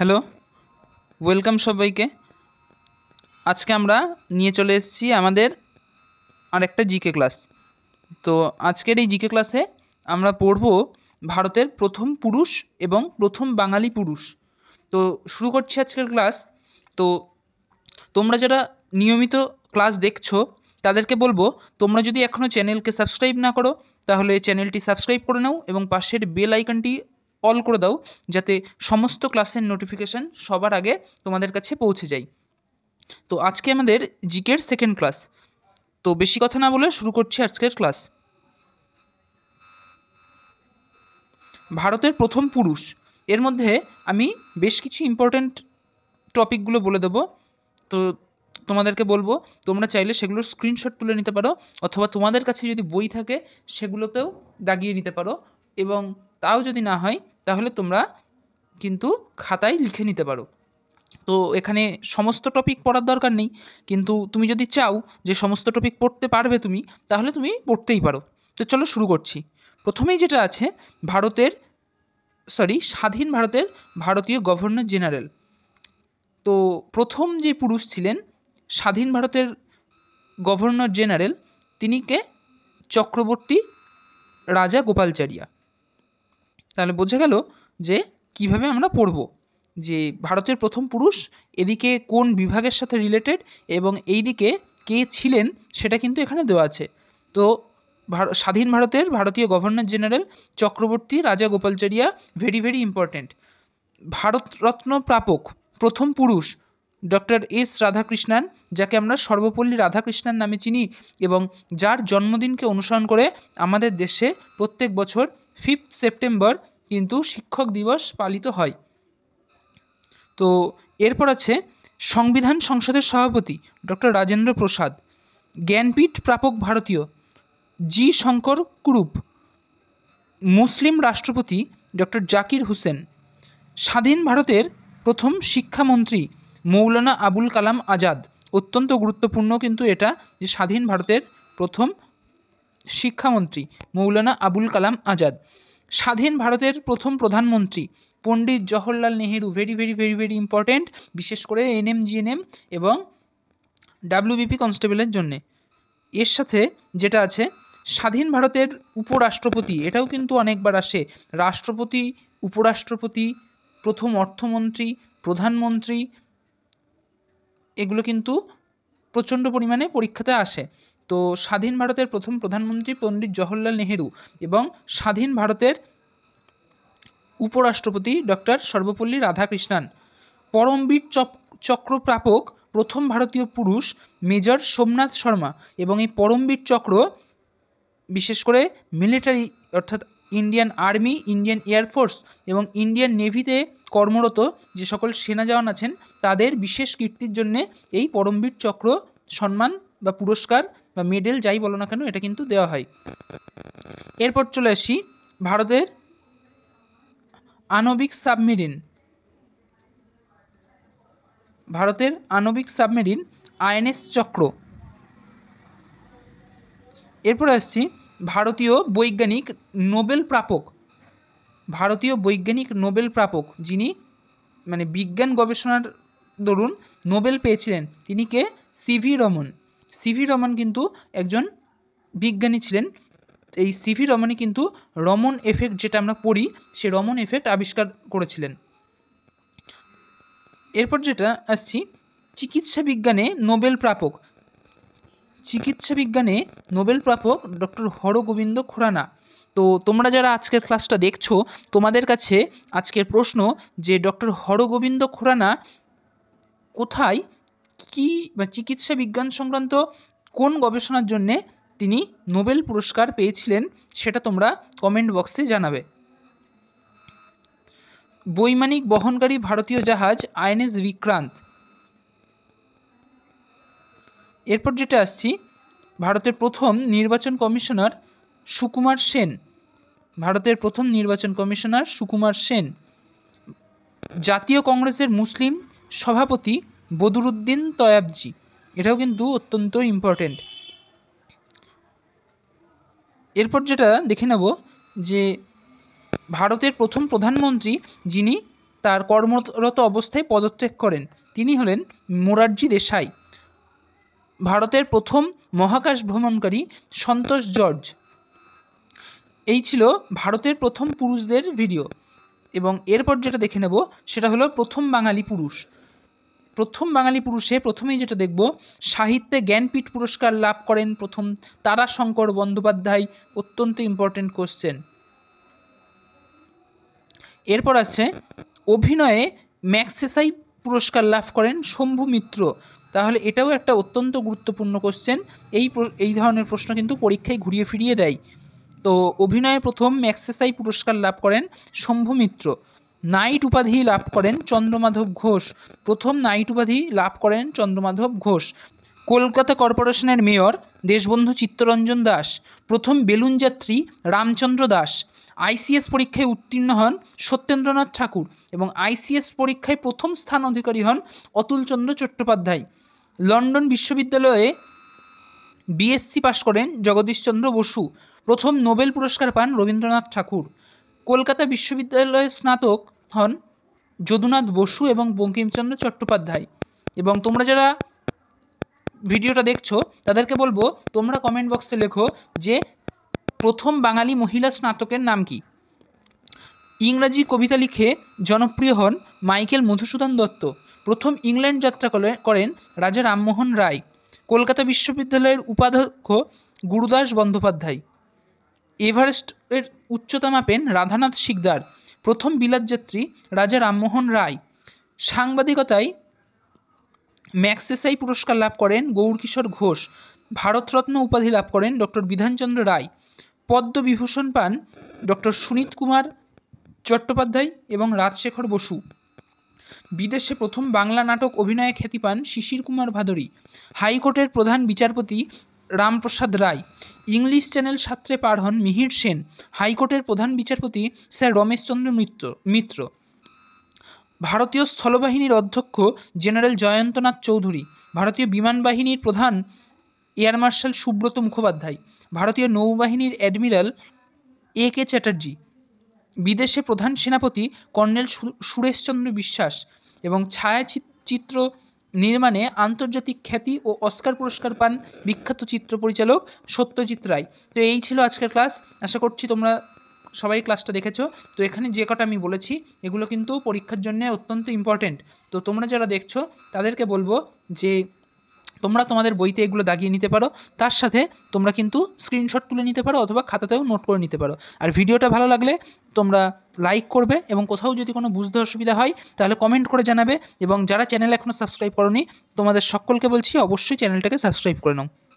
hello welcome সবাইকে আজকে আমরা নিয়ে চলে এসেছি আমাদের আরেকটা জিকে ক্লাস তো আজকের এই জিকে ক্লাসে আমরা পড়ব ভারতের প্রথম পুরুষ এবং প্রথম বাঙালি পুরুষ তো শুরু করছি আজকের ক্লাস তো তোমরা যারা নিয়মিত ক্লাস দেখছো তাদেরকে বলবো তোমরা যদি এখনও চ্যানেলকে সাবস্ক্রাইব না করো তাহলে চ্যানেলটি সাবস্ক্রাইব করে নাও এবং পাশের বেল আইকনটি অল করে দাও যাতে সমস্ত ক্লাসের নোটিফিকেশান সবার আগে তোমাদের কাছে পৌঁছে যায় তো আজকে আমাদের জিকের সেকেন্ড ক্লাস তো বেশি কথা না বলে শুরু করছি আজকের ক্লাস ভারতের প্রথম পুরুষ এর মধ্যে আমি বেশ কিছু ইম্পর্ট্যান্ট টপিকগুলো বলে দেবো তো তোমাদেরকে বলবো তোমরা চাইলে সেগুলোর স্ক্রিনশট তুলে নিতে পারো অথবা তোমাদের কাছে যদি বই থাকে সেগুলোতেও দাগিয়ে নিতে পারো এবং তাও যদি না হয় তাহলে তোমরা কিন্তু খাতায় লিখে নিতে পারো তো এখানে সমস্ত টপিক পড়ার দরকার নেই কিন্তু তুমি যদি চাও যে সমস্ত টপিক পড়তে পারবে তুমি তাহলে তুমি পড়তেই পারো তো চলো শুরু করছি প্রথমেই যেটা আছে ভারতের সরি স্বাধীন ভারতের ভারতীয় গভর্নর জেনারেল তো প্রথম যে পুরুষ ছিলেন স্বাধীন ভারতের গভর্নর জেনারেল তিনিকে চক্রবর্তী রাজা গোপালচারিয়া তাহলে বোঝা গেল যে কিভাবে আমরা পড়ব যে ভারতের প্রথম পুরুষ এদিকে কোন বিভাগের সাথে রিলেটেড এবং এই দিকে কে ছিলেন সেটা কিন্তু এখানে দেওয়া আছে তো স্বাধীন ভারতের ভারতীয় governor general Chakravarti Rajagopalachari very very important Bharat Ratna প্রাপক প্রথম পুরুষ ডক্টর এস রাধাকৃষ্ণান যাকে আমরা সর্বপল্লী রাধাকৃষ্ণান নামে চিনি এবং যার জন্মদিনকে অনুসরণ করে আমাদের দেশে প্রত্যেক বছর ফিফথ সেপ্টেম্বর কিন্তু শিক্ষক দিবস পালিত হয় তো এরপর আছে সংবিধান সংসদের সভাপতি ডক্টর রাজেন্দ্র প্রসাদ জ্ঞানপীঠ প্রাপক ভারতীয় জি শঙ্কর কুরুপ মুসলিম রাষ্ট্রপতি ডক্টর জাকির হুসেন স্বাধীন ভারতের প্রথম শিক্ষামন্ত্রী মৌলানা আবুল কালাম আজাদ অত্যন্ত গুরুত্বপূর্ণ কিন্তু এটা যে স্বাধীন ভারতের প্রথম শিক্ষামন্ত্রী মৌলানা আবুল কালাম আজাদ স্বাধীন ভারতের প্রথম প্রধানমন্ত্রী Pandit Jawaharlal Nehru very very very very important বিশেষ করে এনএম জিএনএম এবং ডাব্লিউবিপি কনস্টেবলের জন্যে এর সাথে যেটা আছে স্বাধীন ভারতের উপরাষ্ট্রপতি এটাও কিন্তু অনেকবার আসে রাষ্ট্রপতি উপরাষ্ট্রপতি প্রথম অর্থমন্ত্রী প্রধানমন্ত্রী এগুলো কিন্তু প্রচণ্ড পরিমাণে পরীক্ষাতে আসে তো স্বাধীন ভারতের প্রথম প্রধানমন্ত্রী পণ্ডিত জওহরলাল নেহেরু এবং স্বাধীন ভারতের উপরাষ্ট্রপতি ডক্টর সর্বপল্লী রাধাকৃষ্ণান পরমবীর চক্র প্রাপক প্রথম ভারতীয় পুরুষ মেজর সোমনাথ শর্মা এবং এই পরমবীর চক্র বিশেষ করে মিলিটারি অর্থাৎ ইন্ডিয়ান আর্মি ইন্ডিয়ান এয়ারফোর্স এবং ইন্ডিয়ান নেভিতে কর্মরত যে সকল সেনা জওয়ান আছেন তাদের বিশেষ কীর্তির জন্যে এই পরমবীর চক্র সম্মান বা পুরস্কার বা মেডেল যাই বলো না কেন এটা কিন্তু দেওয়া হয় এরপর চলে আসি ভারতের আণবিক সাবমেরিন ভারতের আণবিক সাবমেরিন আইএনএস চক্র এরপর আসছি ভারতীয় বৈজ্ঞানিক নোবেল প্রাপক ভারতীয় বৈজ্ঞানিক নোবেল প্রাপক যিনি মানে বিজ্ঞান গবেষণার দরুন নোবেল পেয়েছিলেন তিনি কে সিভি রমন সিভি রমন কিন্তু একজন বিজ্ঞানী ছিলেন এই সিভি রমনই কিন্তু রমন এফেক্ট যেটা আমরা পড়ি সে রমন এফেক্ট আবিষ্কার করেছিলেন এরপর যেটা আসছি চিকিৎসা বিজ্ঞানে নোবেল প্রাপক চিকিৎসা বিজ্ঞানে নোবেল প্রাপক ডক্টর হরগোবিন্দ খুরানা তো তোমরা যারা আজকের ক্লাসটা দেখছো তোমাদের কাছে আজকের প্রশ্ন যে ডক্টর হরগোবিন্দ খুরানা কোথায় কি বা চিকিৎসা বিজ্ঞান সংক্রান্ত কোন গবেষণার জন্যে তিনি নোবেল পুরস্কার পেয়েছিলেন সেটা তোমরা কমেন্ট বক্সে জানাবে বৈমানিক বহনকারী ভারতীয় জাহাজ আইএনএস বিক্রান্ত এরপর যেটা আসছি ভারতের প্রথম নির্বাচন কমিশনার সুকুমার সেন ভারতের প্রথম নির্বাচন কমিশনার সুকুমার সেন জাতীয় কংগ্রেসের মুসলিম সভাপতি বদরুদ্দিন তয়াবজি এটাও কিন্তু অত্যন্ত ইম্পর্টেন্ট এরপর যেটা দেখে নেব যে ভারতের প্রথম প্রধানমন্ত্রী যিনি তার কর্মরত অবস্থায় পদত্যাগ করেন তিনি হলেন মোরারজি দেশাই ভারতের প্রথম মহাকাশ ভ্রমণকারী সন্তোষ জর্জ এই ছিল ভারতের প্রথম পুরুষদের ভিডিও এবং এরপর যেটা দেখে নেব সেটা হলো প্রথম বাঙালি পুরুষ প্রথম বাঙালি পুরুষে প্রথমেই যেটা দেখব সাহিত্যে জ্ঞানপীঠ পুরস্কার লাভ করেন প্রথম তারাশঙ্কর বন্দ্যোপাধ্যায় অত্যন্ত ইম্পর্টেন্ট কোশ্চেন এরপর আছে অভিনয়ে ম্যাক্সেসাই পুরস্কার লাভ করেন শম্ভু মিত্র তাহলে এটাও একটা অত্যন্ত গুরুত্বপূর্ণ কোশ্চেন এই এই ধরনের প্রশ্ন কিন্তু পরীক্ষায় ঘুরিয়ে ফিরিয়ে দেয় তো অভিনয়ে প্রথম ম্যাক্সেসাই পুরস্কার লাভ করেন শম্ভু মিত্র নাইট উপাধি লাভ করেন চন্দ্রমাধব ঘোষ প্রথম নাইট উপাধি লাভ করেন চন্দ্রমাধব ঘোষ কলকাতা কর্পোরেশনের মেয়র দেশবন্ধু চিত্তরঞ্জন দাস প্রথম বেলুন যাত্রী রামচন্দ্র দাস আইসিএস পরীক্ষায় উত্তীর্ণ হন সত্যেন্দ্রনাথ ঠাকুর এবং আইসিএস পরীক্ষায় প্রথম স্থান অধিকারী হন অতুলচন্দ্র চট্টোপাধ্যায় লন্ডন বিশ্ববিদ্যালয়ে বিএসসি পাশ করেন জগদীশচন্দ্র বসু প্রথম নোবেল পুরস্কার পান রবীন্দ্রনাথ ঠাকুর কলকাতা বিশ্ববিদ্যালয়ে স্নাতক হন যদুনাথ বসু এবং বঙ্কিমচন্দ্র চট্টোপাধ্যায় এবং তোমরা যারা ভিডিওটা দেখছো তাদেরকে বলবো তোমরা কমেন্ট বক্সে লেখো যে প্রথম বাঙালি মহিলা স্নাতকের নাম কি ইংরাজি কবিতা লিখে জনপ্রিয় হন মাইকেল মধুসূদন দত্ত প্রথম ইংল্যান্ড যাত্রা করেন রাজা রামমোহন রায় কলকাতা বিশ্ববিদ্যালয়ের উপাধ্যক্ষ গুরুদাস বন্দ্যোপাধ্যায় এভারেস্টের উচ্চতা মাপেন রাধানাথ শিকদার প্রথম বিলাতযাত্রী রাজা রামমোহন রায় সাংবাদিকতায় ম্যাক্সেসাই পুরস্কার লাভ করেন গৌরকিশোর ঘোষ ভারতরত্ন উপাধি লাভ করেন ডক্টর বিধানচন্দ্র রায় পদ্মবিভূষণ পান ডক্টর সুনীত কুমার চট্টোপাধ্যায় এবং রাজশেখর বসু বিদেশে প্রথম বাংলা নাটক অভিনয়ে খ্যাতি পান শিশির কুমার ভাদুরী হাইকোর্টের প্রধান বিচারপতি রামপ্রসাদ রায় ইংলিশ চ্যানেল সাঁতরে পার হন মিহির সেন হাইকোর্টের প্রধান বিচারপতি স্যার রমেশচন্দ্র মিত্র মিত্র ভারতীয় স্থলবাহিনীর অধ্যক্ষ জেনারেল জয়ন্তনাথ চৌধুরী ভারতীয় বিমান বাহিনীর প্রধান এয়ার মার্শাল সুব্রত মুখোপাধ্যায় ভারতীয় নৌবাহিনীর অ্যাডমিরাল এ কে চ্যাটার্জি বিদেশে প্রধান সেনাপতি কর্নেল সুরেশচন্দ্র বিশ্বাস এবং ছায়াচিত্র নির্মাণে আন্তর্জাতিক খ্যাতি ও অস্কার পুরস্কার পান বিখ্যাত চিত্র পরিচালক সত্যজিৎ রায় তো এই ছিল আজকের ক্লাস আশা করছি তোমরা সবাই ক্লাসটা দেখেছো তো এখানে যে কটা আমি বলেছি এগুলো কিন্তু পরীক্ষার জন্য অত্যন্ত ইম্পর্ট্যান্ট তো তোমরা যারা দেখছো তাদেরকে বলবো যে তোমরা তোমাদের বইতে এগুলো দাগিয়ে নিতে পারো তার সাথে তোমরা কিন্তু স্ক্রিনশট তুলে নিতে পারো অথবা খাতাতেও নোট করে নিতে পারো আর ভিডিওটা ভালো লাগলে তোমরা লাইক করবে এবং কোথাও যদি কোনো বুঝতে অসুবিধা হয় তাহলে কমেন্ট করে জানাবে এবং যারা চ্যানেল এখনও সাবস্ক্রাইব করনি তোমাদের সকলকে বলছি অবশ্যই চ্যানেলটাকে সাবস্ক্রাইব করে নাও